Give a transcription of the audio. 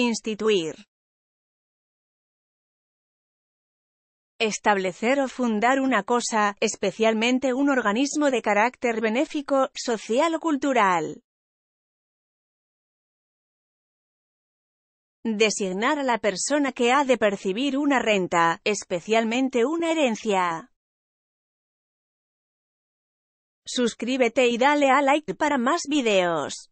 Instituir. Establecer o fundar una cosa, especialmente un organismo de carácter benéfico, social o cultural. Designar a la persona que ha de percibir una renta, especialmente una herencia. Suscríbete y dale a like para más videos.